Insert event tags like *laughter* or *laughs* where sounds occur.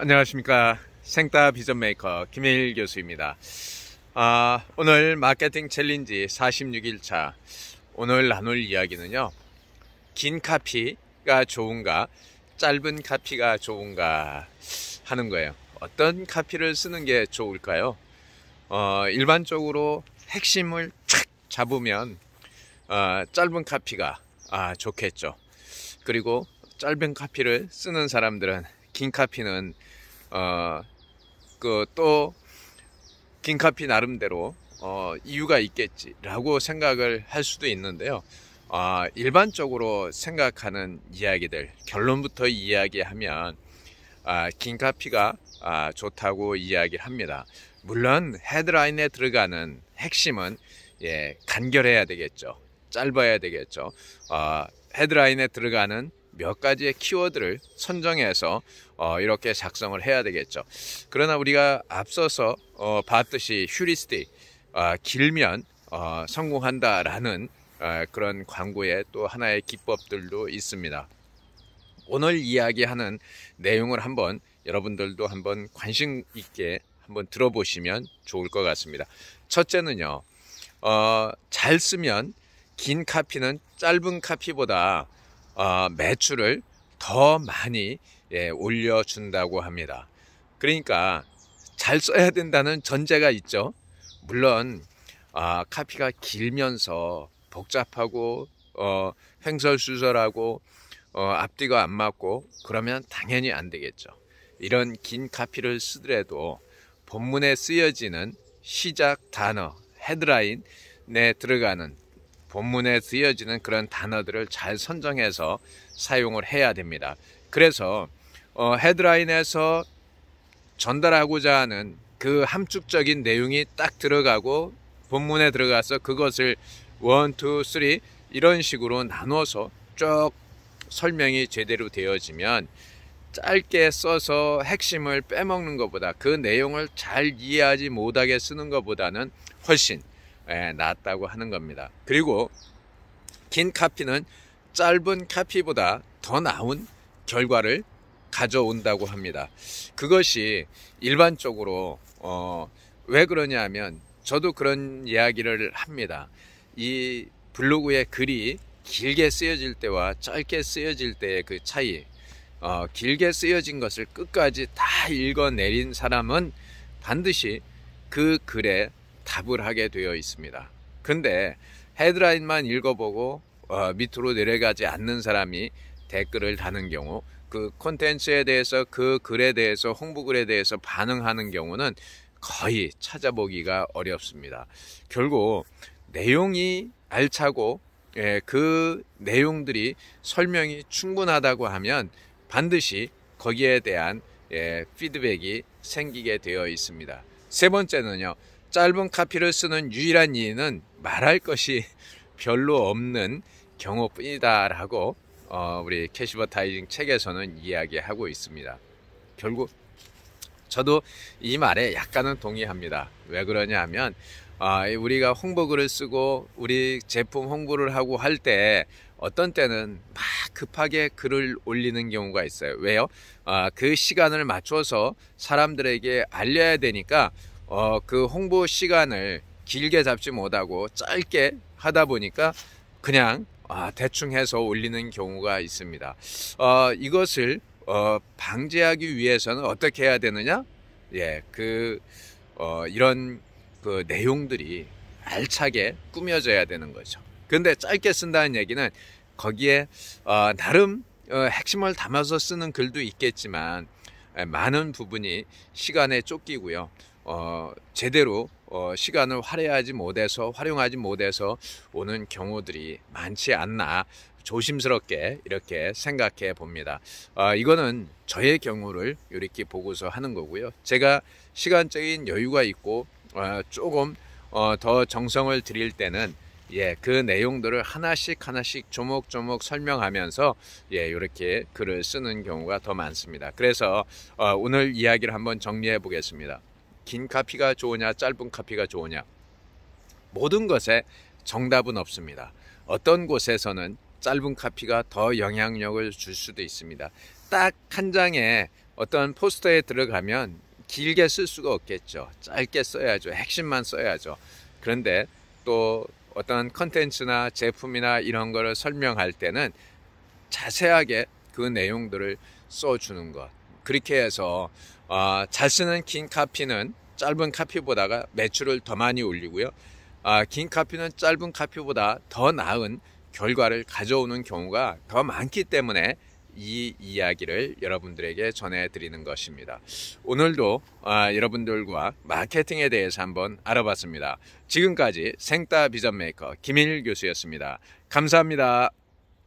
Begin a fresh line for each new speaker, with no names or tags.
안녕하십니까 생따 비전 메이커 김일 교수입니다 아, 오늘 마케팅 챌린지 46일차 오늘 나눌 이야기는요 긴 카피가 좋은가 짧은 카피가 좋은가 하는 거예요 어떤 카피를 쓰는 게 좋을까요 어, 일반적으로 핵심을 착 잡으면 어, 짧은 카피가 아, 좋겠죠 그리고 짧은 카피를 쓰는 사람들은 긴 카피는 어, 그또 긴카피 나름대로 어, 이유가 있겠지라고 생각을 할 수도 있는데요. 어, 일반적으로 생각하는 이야기들 결론부터 이야기하면 아, 긴카피가 아, 좋다고 이야기를 합니다. 물론 헤드라인에 들어가는 핵심은 예, 간결해야 되겠죠. 짧아야 되겠죠. 어, 헤드라인에 들어가는 몇 가지의 키워드를 선정해서 어, 이렇게 작성을 해야 되겠죠. 그러나 우리가 앞서서 어, 봤듯이 휴리스틱 아, 어, 길면 성공한다라는 어, 그런 광고에또 하나의 기법들도 있습니다. 오늘 이야기하는 내용을 한번 여러분들도 한번 관심 있게 한번 들어보시면 좋을 것 같습니다. 첫째는요, 어, 잘 쓰면 긴 카피는 짧은 카피보다 어, 매출을 더 많이 예, 올려준다고 합니다. 그러니까 잘 써야 된다는 전제가 있죠. 물론 아, 카피가 길면서 복잡하고 어, 횡설수설하고 어, 앞뒤가 안 맞고 그러면 당연히 안 되겠죠. 이런 긴 카피를 쓰더라도 본문에 쓰여지는 시작 단어, 헤드라인에 들어가는 본문에 쓰여지는 그런 단어들을 잘 선정해서 사용을 해야 됩니다. 그래서 어, 헤드라인에서 전달하고자 하는 그 함축적인 내용이 딱 들어가고 본문에 들어가서 그것을 원, 투, 쓰리 이런 식으로 나눠서 쭉 설명이 제대로 되어지면 짧게 써서 핵심을 빼먹는 것보다 그 내용을 잘 이해하지 못하게 쓰는 것보다는 훨씬 예, 낫다고 하는 겁니다. 그리고 긴 카피는 짧은 카피보다 더 나은 결과를 가져온다고 합니다. 그것이 일반적으로 어, 왜 그러냐 면 저도 그런 이야기를 합니다. 이 블로그의 글이 길게 쓰여질 때와 짧게 쓰여질 때의 그 차이 어, 길게 쓰여진 것을 끝까지 다 읽어내린 사람은 반드시 그 글에 답을 하게 되어 있습니다. 근데 헤드라인만 읽어보고 어, 밑으로 내려가지 않는 사람이 댓글을 다는 경우 그 콘텐츠에 대해서 그 글에 대해서 홍보글에 대해서 반응하는 경우는 거의 찾아보기가 어렵습니다. 결국 내용이 알차고 예, 그 내용들이 설명이 충분하다고 하면 반드시 거기에 대한 예, 피드백이 생기게 되어 있습니다. 세 번째는요. 짧은 카피를 쓰는 유일한 이유는 말할 것이 *laughs* 별로 없는 경우뿐이다라고 어, 우리 캐시버타이징 책에서는 이야기하고 있습니다. 결국 저도 이 말에 약간은 동의합니다. 왜 그러냐 하면 어, 아, 우리가 홍보글을 쓰고 우리 제품 홍보를 하고 할 때 어떤 때는 막 급하게 글을 올리는 경우가 있어요. 왜요? 어, 그 시간을 맞춰서 사람들에게 알려야 되니까 어, 그 홍보 시간을 길게 잡지 못하고 짧게 하다 보니까 그냥 아, 대충 해서 올리는 경우가 있습니다. 어, 이것을 어, 방지하기 위해서는 어떻게 해야 되느냐? 예, 그 어, 이런 그 내용들이 알차게 꾸며져야 되는 거죠. 근데 짧게 쓴다는 얘기는 거기에 어, 나름 어, 핵심을 담아서 쓰는 글도 있겠지만 예, 많은 부분이 시간에 쫓기고요. 어, 제대로 어, 시간을 활용하지 못해서 활용하지 못해서 오는 경우들이 많지 않나 조심스럽게 이렇게 생각해 봅니다. 어, 이거는 저의 경우를 이렇게 보고서 하는 거고요. 제가 시간적인 여유가 있고 어, 조금 어, 더 정성을 들일 때는 예, 그 내용들을 하나씩 하나씩 조목조목 설명하면서 예, 이렇게 글을 쓰는 경우가 더 많습니다. 그래서 어, 오늘 이야기를 한번 정리해 보겠습니다. 긴 카피가 좋으냐 짧은 카피가 좋으냐 모든 것에 정답은 없습니다. 어떤 곳에서는 짧은 카피가 더 영향력을 줄 수도 있습니다. 딱 한 장에 어떤 포스터에 들어가면 길게 쓸 수가 없겠죠. 짧게 써야죠. 핵심만 써야죠. 그런데 또 어떤 컨텐츠나 제품이나 이런 거를 설명할 때는 자세하게 그 내용들을 써주는 것. 그렇게 해서 어, 잘 쓰는 긴 카피는 짧은 카피보다가 매출을 더 많이 올리고요. 어, 긴 카피는 짧은 카피보다 더 나은 결과를 가져오는 경우가 더 많기 때문에 이 이야기를 여러분들에게 전해드리는 것입니다. 오늘도 아, 여러분들과 마케팅에 대해서 한번 알아봤습니다. 지금까지 생따 비전메이커 김일 교수였습니다. 감사합니다.